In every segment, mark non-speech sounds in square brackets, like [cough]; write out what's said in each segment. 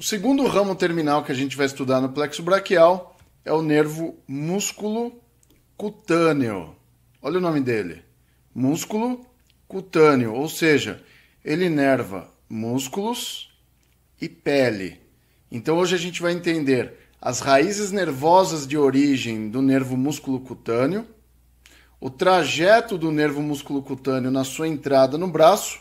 O segundo ramo terminal que a gente vai estudar no plexo braquial é o nervo músculo cutâneo. Olha o nome dele: músculo cutâneo, ou seja, ele inerva músculos e pele. Então hoje a gente vai entender as raízes nervosas de origem do nervo músculo cutâneo, o trajeto do nervo músculo cutâneo na sua entrada no braço,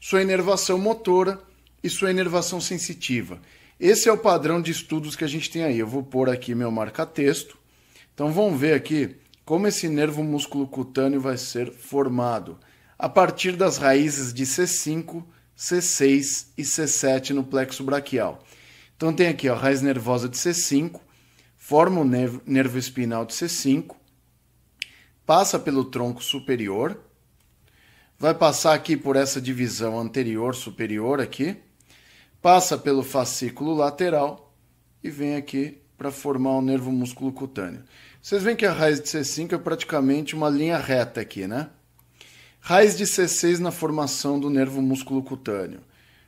sua inervação motora e sua é inervação sensitiva. Esse é o padrão de estudos que a gente tem aí. Eu vou pôr aqui meu marca-texto. Então vamos ver aqui como esse nervo músculo cutâneo vai ser formado a partir das raízes de C5, C6 e C7 no plexo braquial. Então tem aqui ó, a raiz nervosa de C5, forma o nervo, nervo espinal de C5, passa pelo tronco superior, vai passar aqui por essa divisão anterior superior aqui, passa pelo fascículo lateral e vem aqui para formar o um nervo músculo cutâneo. Vocês veem que a raiz de C5 é praticamente uma linha reta aqui, né? Raiz de C6 na formação do nervo músculo cutâneo.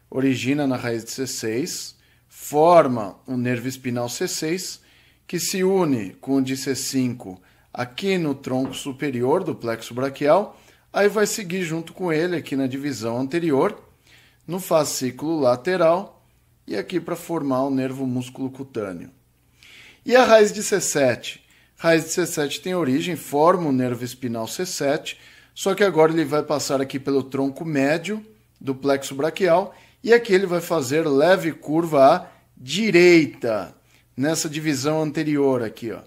Origina na raiz de C6, forma o um nervo espinal C6, que se une com o de C5 aqui no tronco superior do plexo braquial, aí vai seguir junto com ele aqui na divisão anterior no fascículo lateral e aqui para formar o nervo músculo cutâneo. E a raiz de C7? A raiz de C7 tem origem, forma o nervo espinal C7, só que agora ele vai passar aqui pelo tronco médio do plexo braquial e aqui ele vai fazer leve curva à direita, nessa divisão anterior aqui, ó.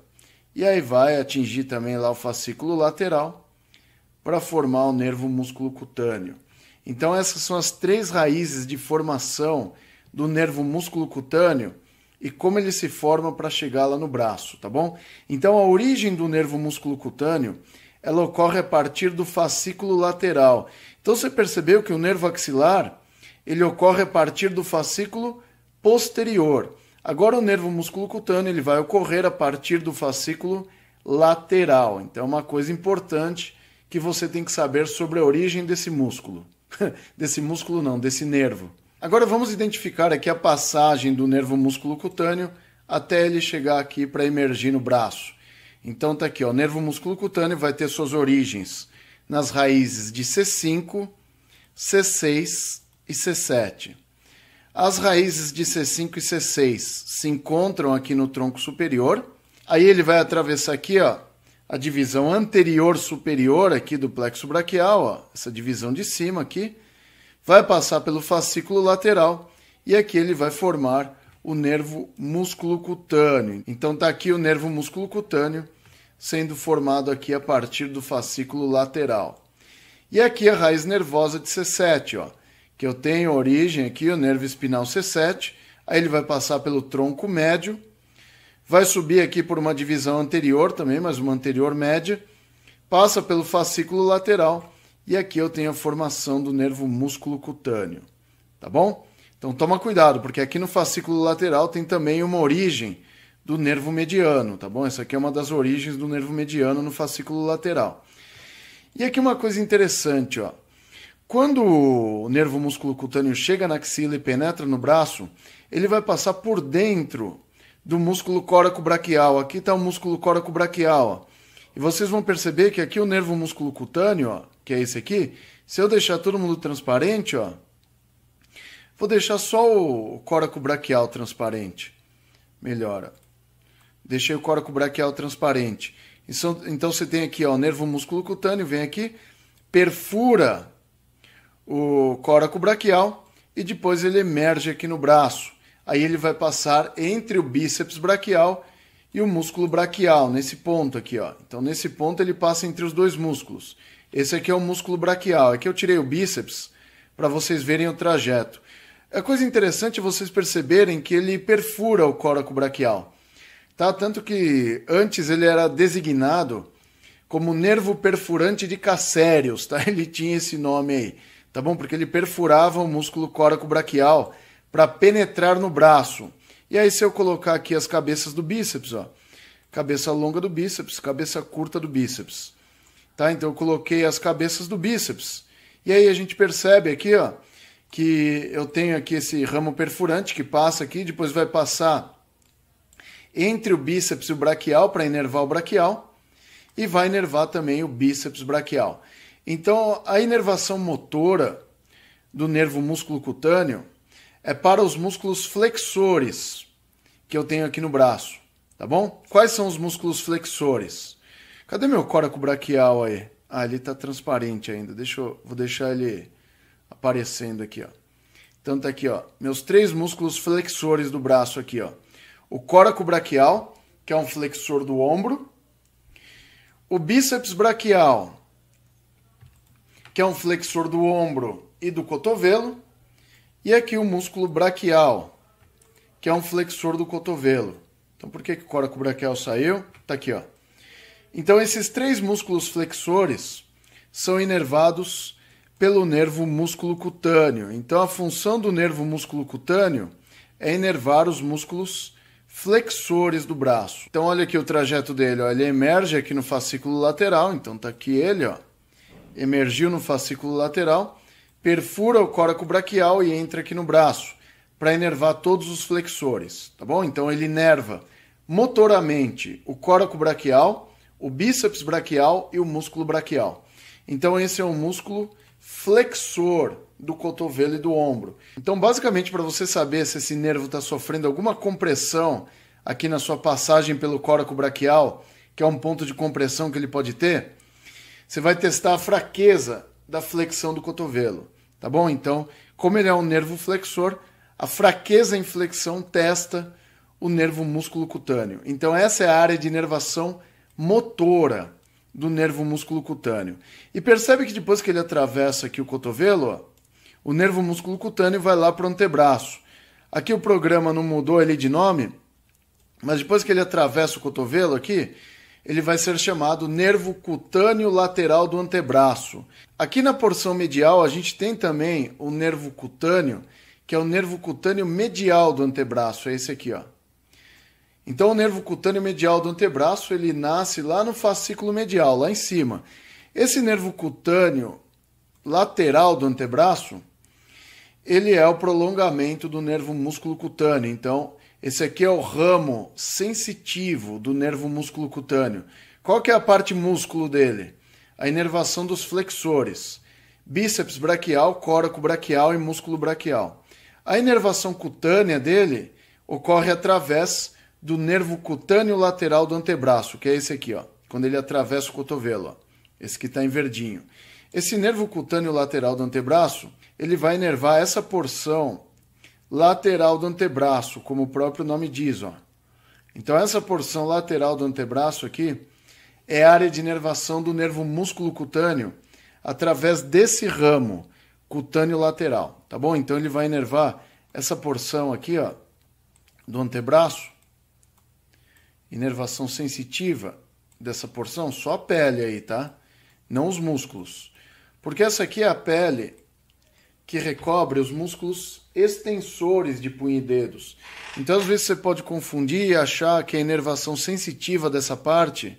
E aí vai atingir também lá o fascículo lateral para formar o nervo músculo cutâneo. Então, essas são as três raízes de formação do nervo músculo cutâneo e como ele se forma para chegar lá no braço, tá bom? Então, a origem do nervo músculo cutâneo ela ocorre a partir do fascículo lateral. Então, você percebeu que o nervo axilar ele ocorre a partir do fascículo posterior. Agora, o nervo músculo cutâneo ele vai ocorrer a partir do fascículo lateral. Então, é uma coisa importante que você tem que saber sobre a origem desse músculo. [laughs] desse músculo não, desse nervo. Agora vamos identificar aqui a passagem do nervo músculo cutâneo até ele chegar aqui para emergir no braço. Então tá aqui, ó, o nervo músculo cutâneo vai ter suas origens nas raízes de C5, C6 e C7. As raízes de C5 e C6 se encontram aqui no tronco superior. Aí ele vai atravessar aqui, ó, a divisão anterior superior aqui do plexo braquial, ó, essa divisão de cima aqui, vai passar pelo fascículo lateral e aqui ele vai formar o nervo músculo cutâneo. Então tá aqui o nervo músculo cutâneo sendo formado aqui a partir do fascículo lateral. E aqui a raiz nervosa de C7, ó, que eu tenho origem aqui, o nervo espinal C7, aí ele vai passar pelo tronco médio, vai subir aqui por uma divisão anterior também, mas uma anterior média, passa pelo fascículo lateral e aqui eu tenho a formação do nervo músculo cutâneo, tá bom? Então toma cuidado, porque aqui no fascículo lateral tem também uma origem do nervo mediano, tá bom? Essa aqui é uma das origens do nervo mediano no fascículo lateral. E aqui uma coisa interessante, ó. Quando o nervo músculo cutâneo chega na axila e penetra no braço, ele vai passar por dentro do músculo coracobraquial. Aqui está o músculo coracobraquial. Ó. E vocês vão perceber que aqui o nervo músculo cutâneo, ó, que é esse aqui, se eu deixar todo mundo transparente, ó, vou deixar só o coracobraquial transparente. Melhora. Deixei o coracobraquial transparente. então você tem aqui ó, o nervo músculo cutâneo, vem aqui, perfura o coracobraquial e depois ele emerge aqui no braço aí ele vai passar entre o bíceps braquial e o músculo braquial, nesse ponto aqui, ó. Então, nesse ponto ele passa entre os dois músculos. Esse aqui é o músculo braquial. Aqui eu tirei o bíceps para vocês verem o trajeto. É coisa interessante vocês perceberem que ele perfura o córaco braquial. Tá? Tanto que antes ele era designado como nervo perfurante de Cassérios, tá? [laughs] Ele tinha esse nome aí, tá bom? Porque ele perfurava o músculo córaco braquial para penetrar no braço. E aí, se eu colocar aqui as cabeças do bíceps, ó, cabeça longa do bíceps, cabeça curta do bíceps. Tá? Então, eu coloquei as cabeças do bíceps. E aí, a gente percebe aqui ó, que eu tenho aqui esse ramo perfurante que passa aqui, depois vai passar entre o bíceps e o braquial para inervar o braquial e vai inervar também o bíceps braquial. Então, a inervação motora do nervo músculo cutâneo é para os músculos flexores que eu tenho aqui no braço, tá bom? Quais são os músculos flexores? Cadê meu córaco braquial aí? Ah, ele tá transparente ainda. Deixa eu, vou deixar ele aparecendo aqui, ó. Então tá aqui, ó, meus três músculos flexores do braço aqui, ó. O córaco braquial, que é um flexor do ombro, o bíceps braquial, que é um flexor do ombro e do cotovelo, e aqui o músculo braquial, que é um flexor do cotovelo. Então, por que, que o coraco braquial saiu? Tá aqui, ó. Então, esses três músculos flexores são inervados pelo nervo músculo cutâneo. Então, a função do nervo músculo cutâneo é inervar os músculos flexores do braço. Então, olha aqui o trajeto dele. Ó. Ele emerge aqui no fascículo lateral. Então, tá aqui ele, ó. Emergiu no fascículo lateral perfura o córaco braquial e entra aqui no braço para inervar todos os flexores, tá bom? Então ele inerva motoramente o córaco braquial, o bíceps braquial e o músculo braquial. Então esse é um músculo flexor do cotovelo e do ombro. Então basicamente para você saber se esse nervo está sofrendo alguma compressão aqui na sua passagem pelo córaco braquial, que é um ponto de compressão que ele pode ter, você vai testar a fraqueza da flexão do cotovelo, tá bom? Então, como ele é um nervo flexor, a fraqueza em flexão testa o nervo músculo cutâneo. Então, essa é a área de inervação motora do nervo músculo cutâneo. E percebe que depois que ele atravessa aqui o cotovelo, ó, o nervo músculo cutâneo vai lá para o antebraço. Aqui o programa não mudou ele de nome, mas depois que ele atravessa o cotovelo aqui, ele vai ser chamado nervo cutâneo lateral do antebraço. Aqui na porção medial, a gente tem também o nervo cutâneo, que é o nervo cutâneo medial do antebraço, é esse aqui, ó. Então, o nervo cutâneo medial do antebraço, ele nasce lá no fascículo medial, lá em cima. Esse nervo cutâneo lateral do antebraço, ele é o prolongamento do nervo músculo cutâneo. Então, esse aqui é o ramo sensitivo do nervo músculo cutâneo. Qual que é a parte músculo dele? A inervação dos flexores, bíceps braquial, córaco braquial e músculo braquial. A inervação cutânea dele ocorre através do nervo cutâneo lateral do antebraço, que é esse aqui, ó, quando ele atravessa o cotovelo, ó, esse que está em verdinho. Esse nervo cutâneo lateral do antebraço, ele vai inervar essa porção lateral do antebraço, como o próprio nome diz. Ó. Então, essa porção lateral do antebraço aqui é a área de inervação do nervo músculo cutâneo através desse ramo cutâneo lateral, tá bom? Então, ele vai inervar essa porção aqui ó, do antebraço, inervação sensitiva dessa porção, só a pele aí, tá? Não os músculos. Porque essa aqui é a pele que recobre os músculos extensores de punho e dedos. Então, às vezes, você pode confundir e achar que a inervação sensitiva dessa parte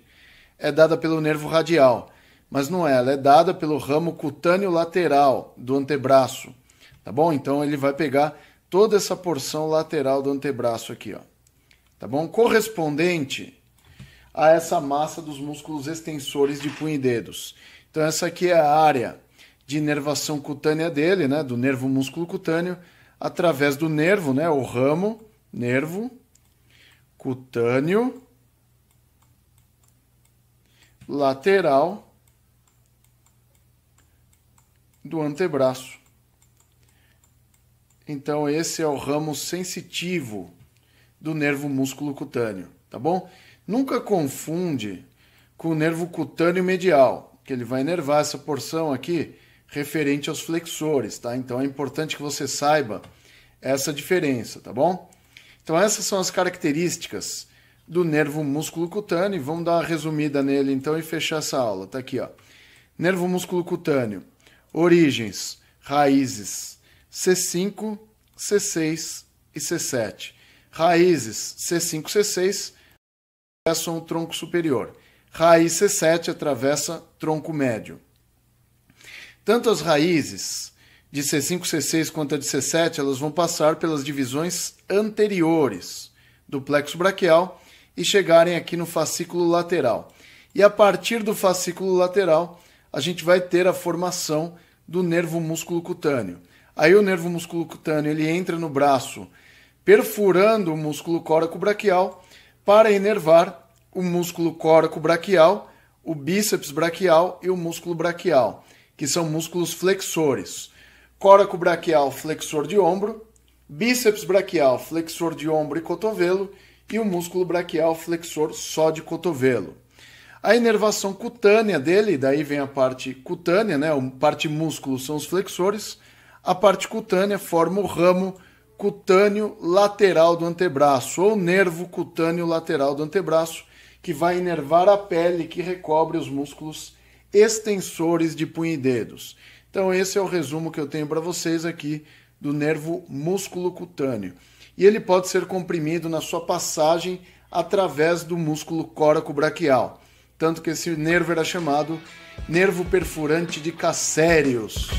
é dada pelo nervo radial, mas não é, ela é dada pelo ramo cutâneo lateral do antebraço, tá bom? Então, ele vai pegar toda essa porção lateral do antebraço aqui, ó. Tá bom? Correspondente a essa massa dos músculos extensores de punho e dedos. Então, essa aqui é a área de inervação cutânea dele, né, do nervo músculo cutâneo, através do nervo, né, o ramo, nervo cutâneo lateral do antebraço. Então esse é o ramo sensitivo do nervo músculo cutâneo, tá bom? Nunca confunde com o nervo cutâneo medial, que ele vai enervar essa porção aqui referente aos flexores, tá? Então é importante que você saiba essa diferença, tá bom? Então essas são as características do nervo músculo cutâneo, e vamos dar uma resumida nele então e fechar essa aula. Tá aqui, ó. Nervo músculo cutâneo. Origens, raízes C5, C6 e C7. Raízes C5, C6 atravessam o tronco superior. Raiz C7 atravessa tronco médio. Tanto as raízes de C5, C6 quanto a de C7, elas vão passar pelas divisões anteriores do plexo braquial e chegarem aqui no fascículo lateral. E a partir do fascículo lateral, a gente vai ter a formação do nervo músculo cutâneo. Aí o nervo músculo cutâneo ele entra no braço, perfurando o músculo córaco-braquial para inervar o músculo córaco-braquial, o bíceps braquial e o músculo braquial que são músculos flexores. Córaco braquial, flexor de ombro, bíceps braquial, flexor de ombro e cotovelo, e o músculo braquial, flexor só de cotovelo. A inervação cutânea dele, daí vem a parte cutânea, né? A parte músculo são os flexores. A parte cutânea forma o ramo cutâneo lateral do antebraço, ou nervo cutâneo lateral do antebraço, que vai inervar a pele que recobre os músculos extensores de punho e dedos. Então, esse é o resumo que eu tenho para vocês aqui do nervo músculo cutâneo. E ele pode ser comprimido na sua passagem através do músculo coracobraquial. Tanto que esse nervo era chamado nervo perfurante de Cassérios.